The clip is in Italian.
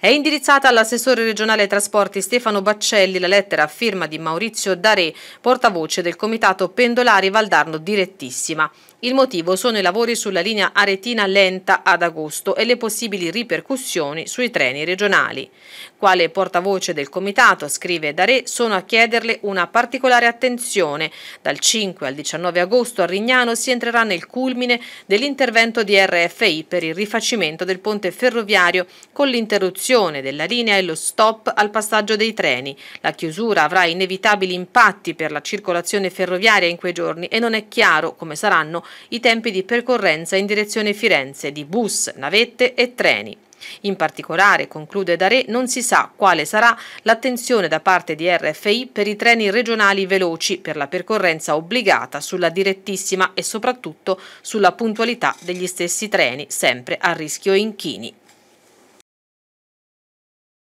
È indirizzata all'assessore regionale trasporti Stefano Baccelli la lettera a firma di Maurizio Dare, portavoce del comitato pendolari Valdarno Direttissima. Il motivo sono i lavori sulla linea Aretina lenta ad agosto e le possibili ripercussioni sui treni regionali. Quale portavoce del comitato, scrive Dare, sono a chiederle una particolare attenzione. Dal 5 al 19 agosto a Rignano si entrerà nel culmine dell'intervento di RFI per il rifacimento del ponte ferroviario con l'interruzione riduzione della linea e lo stop al passaggio dei treni. La chiusura avrà inevitabili impatti per la circolazione ferroviaria in quei giorni e non è chiaro come saranno i tempi di percorrenza in direzione Firenze di bus, navette e treni. In particolare, conclude Dare, non si sa quale sarà l'attenzione da parte di RFI per i treni regionali veloci per la percorrenza obbligata sulla direttissima e soprattutto sulla puntualità degli stessi treni, sempre a rischio inchini.